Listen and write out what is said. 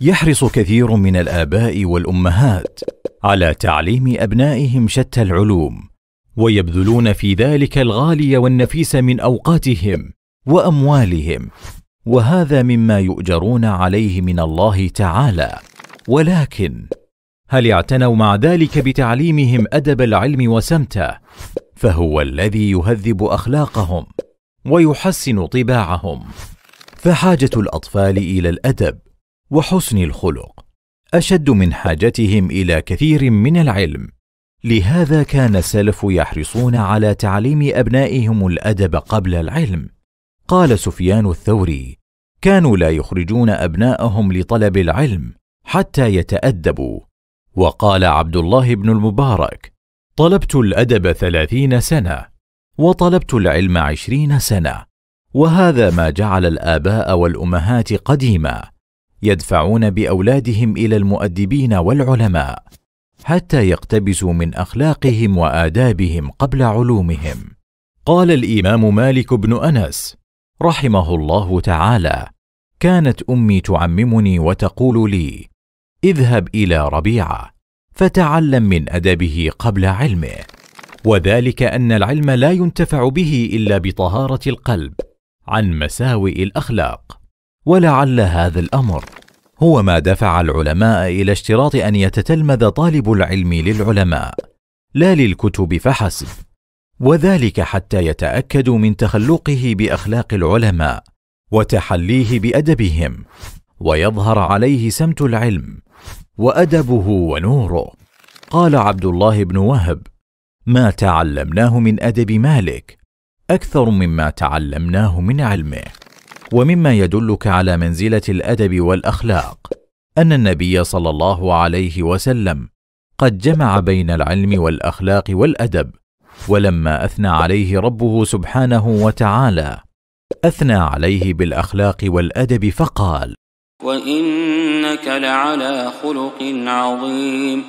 يحرص كثير من الآباء والأمهات على تعليم أبنائهم شتى العلوم ويبذلون في ذلك الغالي والنفيس من أوقاتهم وأموالهم وهذا مما يؤجرون عليه من الله تعالى ولكن هل اعتنوا مع ذلك بتعليمهم ادب العلم وسمته فهو الذي يهذب اخلاقهم ويحسن طباعهم فحاجه الاطفال الى الادب وحسن الخلق اشد من حاجتهم الى كثير من العلم لهذا كان السلف يحرصون على تعليم ابنائهم الادب قبل العلم قال سفيان الثوري كانوا لا يخرجون ابناءهم لطلب العلم حتى يتادبوا وقال عبد الله بن المبارك طلبت الادب ثلاثين سنه وطلبت العلم عشرين سنه وهذا ما جعل الاباء والامهات قديما يدفعون باولادهم الى المؤدبين والعلماء حتى يقتبسوا من اخلاقهم وادابهم قبل علومهم قال الامام مالك بن انس رحمه الله تعالى كانت امي تعممني وتقول لي اذهب الى ربيعه فتعلم من ادبه قبل علمه وذلك ان العلم لا ينتفع به الا بطهاره القلب عن مساوئ الاخلاق ولعل هذا الامر هو ما دفع العلماء الى اشتراط ان يتتلمذ طالب العلم للعلماء لا للكتب فحسب وذلك حتى يتاكدوا من تخلقه باخلاق العلماء وتحليه بادبهم ويظهر عليه سمت العلم وادبه ونوره قال عبد الله بن وهب ما تعلمناه من ادب مالك اكثر مما تعلمناه من علمه ومما يدلك على منزله الادب والاخلاق ان النبي صلى الله عليه وسلم قد جمع بين العلم والاخلاق والادب ولما اثنى عليه ربه سبحانه وتعالى اثنى عليه بالاخلاق والادب فقال وانك لعلى خلق عظيم